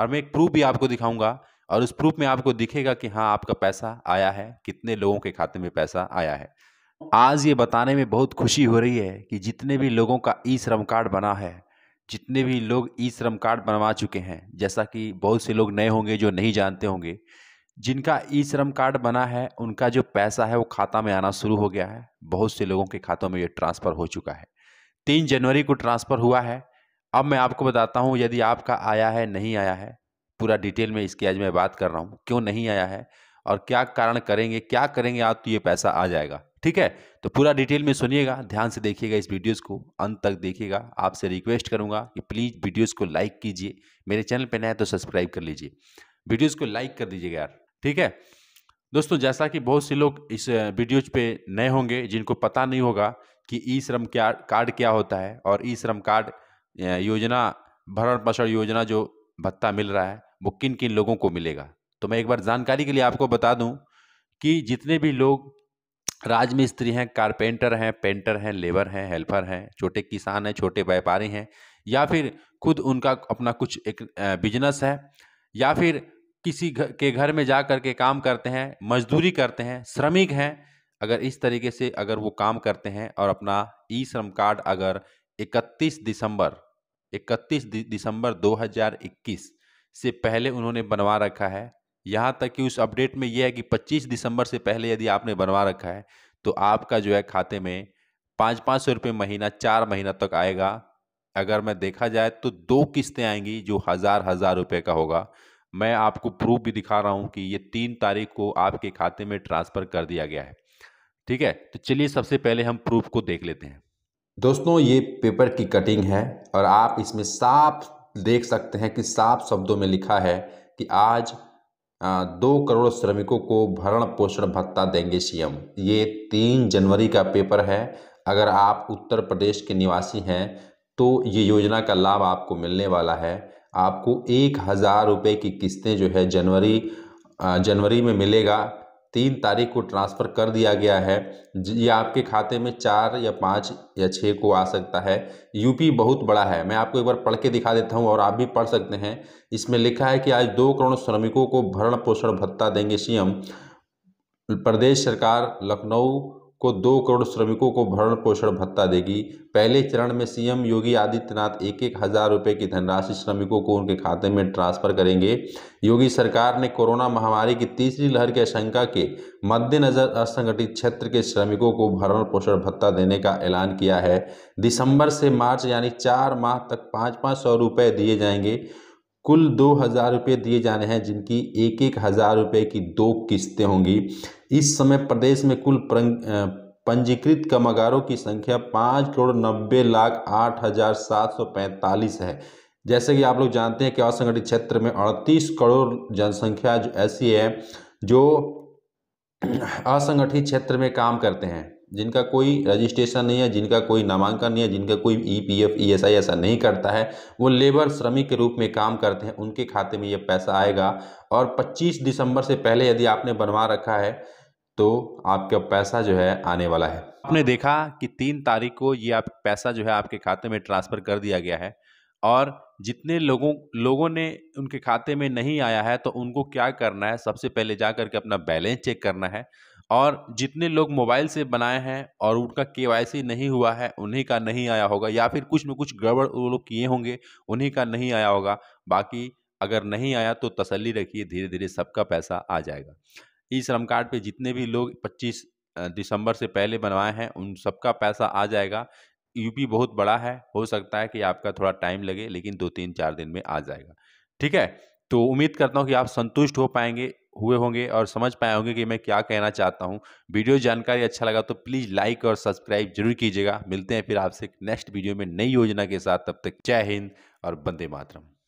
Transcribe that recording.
और मैं एक प्रूफ भी आपको दिखाऊंगा और उस प्रूफ में आपको दिखेगा कि हाँ आपका पैसा आया है कितने लोगों के खाते में पैसा आया है आज ये बताने में बहुत खुशी हो रही है कि जितने भी लोगों का ई श्रम कार्ड बना है जितने भी लोग ई श्रम कार्ड बनवा चुके हैं जैसा कि बहुत से लोग नए होंगे जो नहीं जानते होंगे जिनका ई श्रम कार्ड बना है उनका जो पैसा है वो खाता में आना शुरू हो गया है बहुत से लोगों के खातों में ये ट्रांसफ़र हो चुका है तीन जनवरी को ट्रांसफ़र हुआ है अब मैं आपको बताता हूँ यदि आपका आया है नहीं आया है पूरा डिटेल में इसकी आज मैं बात कर रहा हूँ क्यों नहीं आया है और क्या कारण करेंगे क्या करेंगे आप तो ये पैसा आ जाएगा ठीक है तो पूरा डिटेल में सुनिएगा ध्यान से देखिएगा इस वीडियोस को अंत तक देखिएगा आपसे रिक्वेस्ट करूंगा कि प्लीज़ वीडियोस को लाइक कीजिए मेरे चैनल पर नए तो सब्सक्राइब कर लीजिए वीडियोस को लाइक कर दीजिएगा यार ठीक है दोस्तों जैसा कि बहुत से लोग इस वीडियोज पे नए होंगे जिनको पता नहीं होगा कि ई श्रम क्या कार्ड क्या होता है और ई श्रम कार्ड योजना भरण पोषण योजना जो भत्ता मिल रहा है वो किन किन लोगों को मिलेगा तो मैं एक बार जानकारी के लिए आपको बता दूं कि जितने भी लोग राजमिस्त्री हैं कारपेंटर हैं पेंटर हैं लेबर हैं हेल्पर हैं छोटे किसान हैं छोटे व्यापारी हैं या फिर खुद उनका अपना कुछ एक बिजनेस है या फिर किसी घर के घर में जा कर के काम करते हैं मजदूरी करते हैं श्रमिक हैं अगर इस तरीके से अगर वो काम करते हैं और अपना ई श्रम कार्ड अगर 31 दिसंबर 31 दिसंबर 2021 से पहले उन्होंने बनवा रखा है यहाँ तक कि उस अपडेट में यह है कि 25 दिसंबर से पहले यदि आपने बनवा रखा है तो आपका जो है खाते में पाँच पाँच सौ रुपये महीना चार महीना तक आएगा अगर मैं देखा जाए तो दो किस्तें आएंगी जो हज़ार हज़ार रुपये का होगा मैं आपको प्रूफ भी दिखा रहा हूँ कि ये तीन तारीख को आपके खाते में ट्रांसफ़र कर दिया गया है ठीक है तो चलिए सबसे पहले हम प्रूफ को देख लेते हैं दोस्तों ये पेपर की कटिंग है और आप इसमें साफ देख सकते हैं कि साफ शब्दों में लिखा है कि आज दो करोड़ श्रमिकों को भरण पोषण भत्ता देंगे सीएम ये तीन जनवरी का पेपर है अगर आप उत्तर प्रदेश के निवासी हैं तो ये योजना का लाभ आपको मिलने वाला है आपको एक हज़ार रुपये की किस्तें जो है जनवरी जनवरी में मिलेगा तीन तारीख को ट्रांसफ़र कर दिया गया है ये आपके खाते में चार या पाँच या छः को आ सकता है यूपी बहुत बड़ा है मैं आपको एक बार पढ़ के दिखा देता हूँ और आप भी पढ़ सकते हैं इसमें लिखा है कि आज दो करोड़ श्रमिकों को भरण पोषण भत्ता देंगे सीएम प्रदेश सरकार लखनऊ को दो करोड़ श्रमिकों को भरण पोषण भत्ता देगी पहले चरण में सीएम योगी आदित्यनाथ एक एक हज़ार रुपये की धनराशि श्रमिकों को उनके खाते में ट्रांसफर करेंगे योगी सरकार ने कोरोना महामारी की तीसरी लहर की आशंका के मद्देनज़र असंगठित क्षेत्र के श्रमिकों को भरण पोषण भत्ता देने का ऐलान किया है दिसंबर से मार्च यानी चार माह तक पाँच पाँच सौ रुपये दिए जाएंगे कुल दो हज़ार रुपये दिए जाने हैं जिनकी एक एक हज़ार रुपये की दो किस्तें होंगी इस समय प्रदेश में कुल पंजीकृत कमागारों की संख्या पाँच करोड़ नब्बे लाख आठ हज़ार सात सौ पैंतालीस है जैसे कि आप लोग जानते हैं कि असंगठित क्षेत्र में अड़तीस करोड़ जनसंख्या जो ऐसी है जो असंगठित क्षेत्र में काम करते हैं जिनका कोई रजिस्ट्रेशन नहीं है जिनका कोई नामांकन नहीं है जिनका कोई E P F E S I ऐसा नहीं करता है वो लेबर श्रमिक के रूप में काम करते हैं उनके खाते में ये पैसा आएगा और 25 दिसंबर से पहले यदि आपने बनवा रखा है तो आपका पैसा जो है आने वाला है आपने देखा कि तीन तारीख को ये आप पैसा जो है आपके खाते में ट्रांसफ़र कर दिया गया है और जितने लोगों लोगों ने उनके खाते में नहीं आया है तो उनको क्या करना है सबसे पहले जा करके अपना बैलेंस चेक करना है और जितने लोग मोबाइल से बनाए हैं और उनका के नहीं हुआ है उन्हीं का नहीं आया होगा या फिर कुछ न कुछ गड़बड़ वो लोग किए होंगे उन्हीं का नहीं आया होगा बाकी अगर नहीं आया तो तसल्ली रखिए धीरे धीरे सबका पैसा आ जाएगा ई श्रम कार्ड पर जितने भी लोग 25 दिसंबर से पहले बनवाए हैं उन सबका पैसा आ जाएगा यूपी बहुत बड़ा है हो सकता है कि आपका थोड़ा टाइम लगे लेकिन दो तीन चार दिन में आ जाएगा ठीक है तो उम्मीद करता हूँ कि आप संतुष्ट हो पाएंगे हुए होंगे और समझ पाए होंगे कि मैं क्या कहना चाहता हूँ वीडियो जानकारी अच्छा लगा तो प्लीज़ लाइक और सब्सक्राइब जरूर कीजिएगा मिलते हैं फिर आपसे नेक्स्ट वीडियो में नई योजना के साथ तब तक जय हिंद और बंदे मातरम